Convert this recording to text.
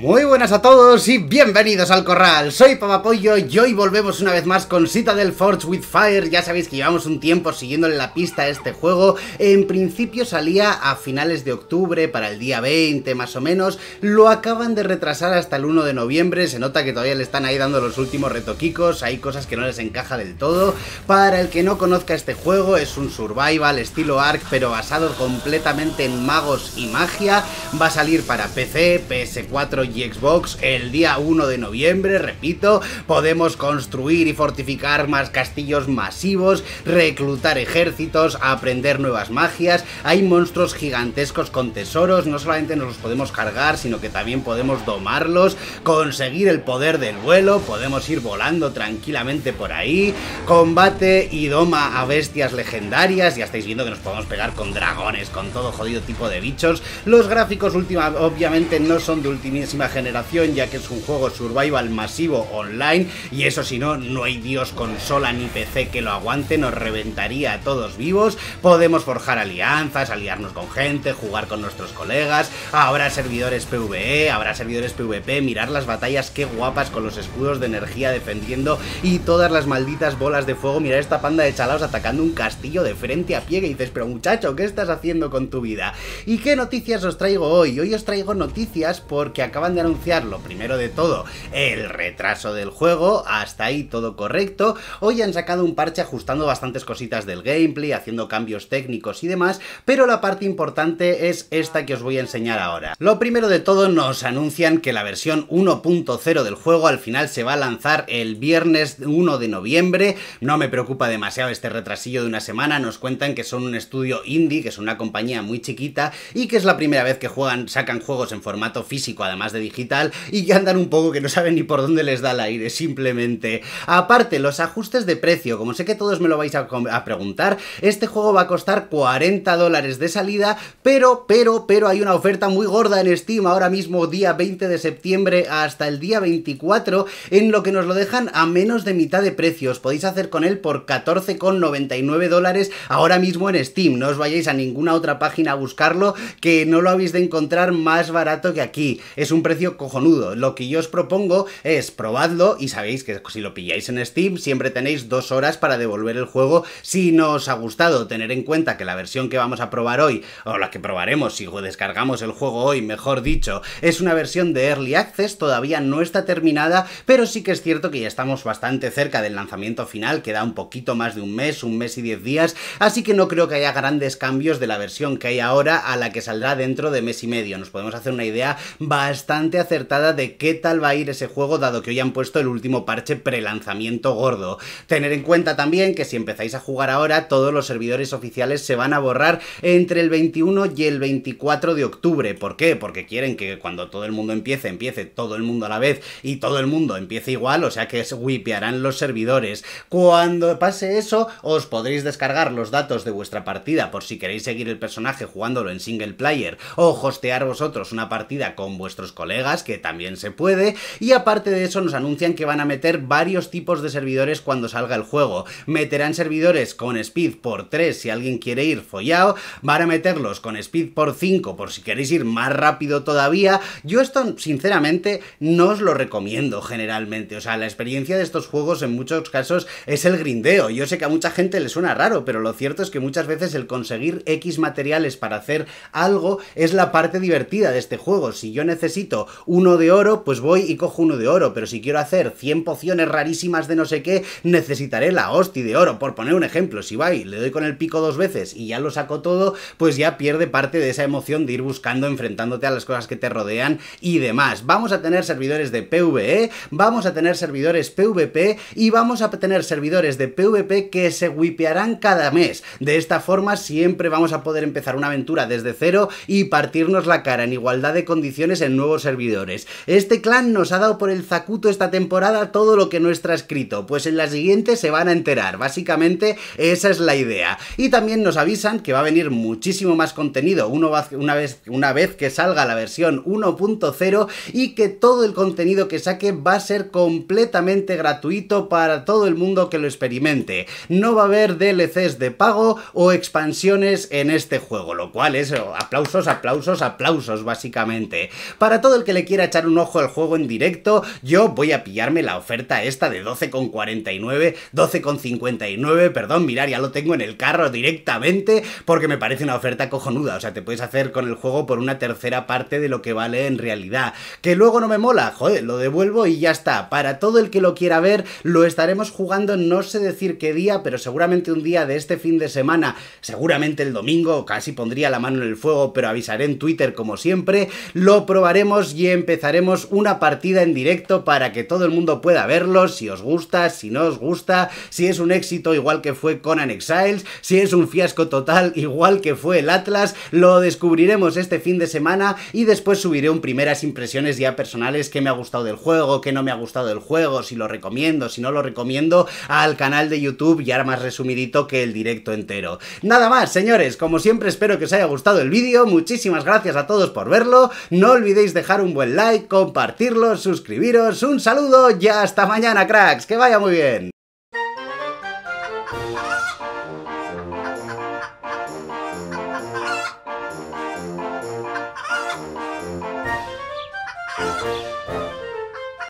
Muy buenas a todos y bienvenidos al corral, soy Papapollo y hoy volvemos una vez más con del Forge with Fire, ya sabéis que llevamos un tiempo siguiéndole la pista a este juego, en principio salía a finales de octubre para el día 20 más o menos, lo acaban de retrasar hasta el 1 de noviembre, se nota que todavía le están ahí dando los últimos retoquicos, hay cosas que no les encaja del todo, para el que no conozca este juego es un survival estilo ARK pero basado completamente en magos y magia, va a salir para PC, PS4 y Xbox el día 1 de noviembre, repito, podemos construir y fortificar más castillos masivos, reclutar ejércitos, aprender nuevas magias, hay monstruos gigantescos con tesoros, no solamente nos los podemos cargar, sino que también podemos domarlos, conseguir el poder del vuelo, podemos ir volando tranquilamente por ahí, combate y doma a bestias legendarias, ya estáis viendo que nos podemos pegar con dragones, con todo jodido tipo de bichos, los gráficos última, obviamente no son de ultimísima generación, ya que es un juego survival masivo online, y eso si no, no hay Dios consola ni PC que lo aguante, nos reventaría a todos vivos, podemos forjar alianzas, aliarnos con gente, jugar con nuestros colegas, habrá servidores PvE, habrá servidores PvP, mirar las batallas qué guapas con los escudos de energía defendiendo y todas las malditas bolas de fuego, mirar esta panda de chalaos atacando un castillo de frente a pie que dices, pero muchacho, ¿qué estás haciendo con tu vida? ¿Y qué noticias os traigo hoy? Hoy os traigo noticias porque acaba de anunciar lo primero de todo, el retraso del juego, hasta ahí todo correcto. Hoy han sacado un parche ajustando bastantes cositas del gameplay, haciendo cambios técnicos y demás, pero la parte importante es esta que os voy a enseñar ahora. Lo primero de todo, nos anuncian que la versión 1.0 del juego al final se va a lanzar el viernes 1 de noviembre. No me preocupa demasiado este retrasillo de una semana, nos cuentan que son un estudio indie, que es una compañía muy chiquita y que es la primera vez que juegan, sacan juegos en formato físico, además de digital y que andan un poco que no saben ni por dónde les da el aire, simplemente. Aparte, los ajustes de precio, como sé que todos me lo vais a, preguntar, este juego va a costar 40 dólares de salida, pero, pero, pero hay una oferta muy gorda en Steam ahora mismo, día 20 de septiembre hasta el día 24, en lo que nos lo dejan a menos de mitad de precio. Os podéis hacer con él por 14,99 dólares ahora mismo en Steam. No os vayáis a ninguna otra página a buscarlo, que no lo habéis de encontrar más barato que aquí. Es un precio cojonudo. Lo que yo os propongo es probadlo y sabéis que si lo pilláis en Steam siempre tenéis dos horas para devolver el juego si no os ha gustado. Tener en cuenta que la versión que vamos a probar hoy, o la que probaremos si descargamos el juego hoy, mejor dicho, es una versión de Early Access, todavía no está terminada, pero sí que es cierto que ya estamos bastante cerca del lanzamiento final, queda un poquito más de un mes, un mes y diez días, así que no creo que haya grandes cambios de la versión que hay ahora a la que saldrá dentro de mes y medio. Nos podemos hacer una idea bastante bastante acertada de qué tal va a ir ese juego, dado que hoy han puesto el último parche prelanzamiento gordo. Tener en cuenta también que si empezáis a jugar ahora, todos los servidores oficiales se van a borrar entre el 21 y el 24 de octubre. ¿Por qué? Porque quieren que cuando todo el mundo empiece, empiece todo el mundo a la vez y todo el mundo empiece igual, o sea que es los servidores. Cuando pase eso, os podréis descargar los datos de vuestra partida por si queréis seguir el personaje jugándolo en single player o hostear vosotros una partida con vuestros colegas, que también se puede, y aparte de eso nos anuncian que van a meter varios tipos de servidores cuando salga el juego. Meterán servidores con speed por 3 si alguien quiere ir follado, van a meterlos con speed por 5 por si queréis ir más rápido todavía. Yo esto sinceramente no os lo recomiendo generalmente, o sea, la experiencia de estos juegos en muchos casos es el grindeo. Yo sé que a mucha gente le suena raro, pero lo cierto es que muchas veces el conseguir X materiales para hacer algo es la parte divertida de este juego. Si yo necesito uno de oro, pues voy y cojo uno de oro, pero si quiero hacer 100 pociones rarísimas de no sé qué, necesitaré la hostia de oro, por poner un ejemplo, si va y le doy con el pico dos veces y ya lo saco todo, pues ya pierde parte de esa emoción de ir buscando, enfrentándote a las cosas que te rodean y demás. Vamos a tener servidores de PvE, vamos a tener servidores PvP y vamos a tener servidores de PvP que se wipearán cada mes. De esta forma siempre vamos a poder empezar una aventura desde cero y partirnos la cara en igualdad de condiciones en nuevos servidores. Este clan nos ha dado por el zacuto esta temporada todo lo que no está escrito, pues en la siguiente se van a enterar. Básicamente esa es la idea. Y también nos avisan que va a venir muchísimo más contenido una vez, una vez que salga la versión 1.0 y que todo el contenido que saque va a ser completamente gratuito para todo el mundo que lo experimente. No va a haber DLCs de pago o expansiones en este juego, lo cual es oh, aplausos, aplausos, aplausos básicamente. Para el que le quiera echar un ojo al juego en directo, yo voy a pillarme la oferta esta de 12,49, 12,59, perdón, mirar, ya lo tengo en el carro directamente, porque me parece una oferta cojonuda, o sea, te puedes hacer con el juego por una tercera parte de lo que vale en realidad. Que luego no me mola, joder, lo devuelvo y ya está. Para todo el que lo quiera ver, lo estaremos jugando, no sé decir qué día, pero seguramente un día de este fin de semana, seguramente el domingo, casi pondría la mano en el fuego, pero avisaré en Twitter como siempre, lo probaremos y empezaremos una partida en directo para que todo el mundo pueda verlo, si os gusta, si no os gusta, si es un éxito igual que fue Conan Exiles, si es un fiasco total igual que fue el Atlas, lo descubriremos este fin de semana y después subiré un primeras impresiones ya personales que me ha gustado del juego, que no me ha gustado el juego, si lo recomiendo, si no lo recomiendo, al canal de YouTube y ahora más resumidito que el directo entero. Nada más, señores, como siempre espero que os haya gustado el vídeo, muchísimas gracias a todos por verlo, no olvidéis dejar dejar un buen like, compartirlo, suscribiros, un saludo y hasta mañana cracks, que vaya muy bien.